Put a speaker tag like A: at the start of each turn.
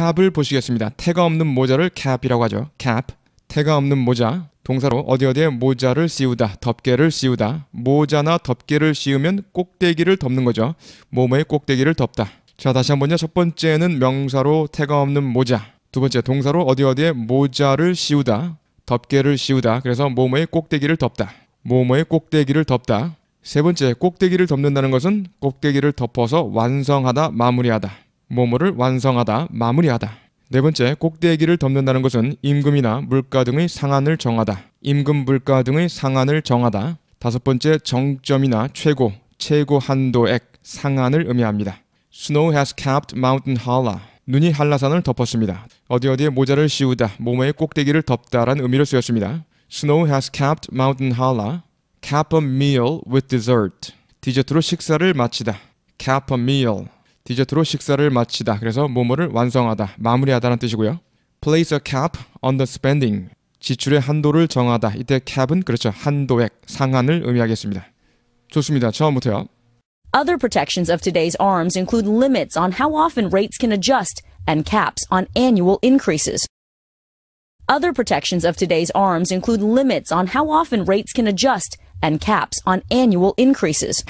A: cap을 보시겠습니다. 태가 없는 모자를 cap이라고 하죠. cap. 태가 없는 모자. 동사로 어디 어디에 모자를 씌우다, 덮개를 씌우다. 모자나 덮개를 씌우면 꼭대기를 덮는 거죠. 몸의 꼭대기를 덮다. 자, 다시 한번요. 첫 번째는 명사로 태가 없는 모자. 두 번째 동사로 어디 어디에 모자를 씌우다, 덮개를 씌우다. 그래서 몸의 꼭대기를 덮다. 몸의 꼭대기를 덮다. 세 번째, 꼭대기를 덮는다는 것은 꼭대기를 덮어서 완성하다, 마무리하다. 뭐뭐를 완성하다, 마무리하다. 네 번째, 꼭대기를 덮는다는 것은 임금이나 물가 등의 상한을 정하다. 임금 물가 등의 상한을 정하다. 다섯 번째, 정점이나 최고, 최고 한도액, 상한을 의미합니다. Snow has capped Mountain Hala. 눈이 한라산을 덮었습니다. 어디 어디에 모자를 씌우다, 몸의 꼭대기를 덮다란 의미로 쓰였습니다. Snow has capped Mountain Hala. Cap a meal with dessert. 디저트로 식사를 마치다. Cap a meal. 디저트로 식사를 마치다. 그래서 뭐뭐를 완성하다, 마무리하다는 뜻이고요. place a cap on the spending. 지출의 한도를 정하다. 이때 cap은 그렇죠. 한도액, 상한을 의미하겠습니다. 좋습니다. 처음부터요.
B: Other protections of today's arms include limits on how often rates can adjust and caps on annual increases. Other protections of today's arms include limits on how often rates can adjust and caps on annual increases.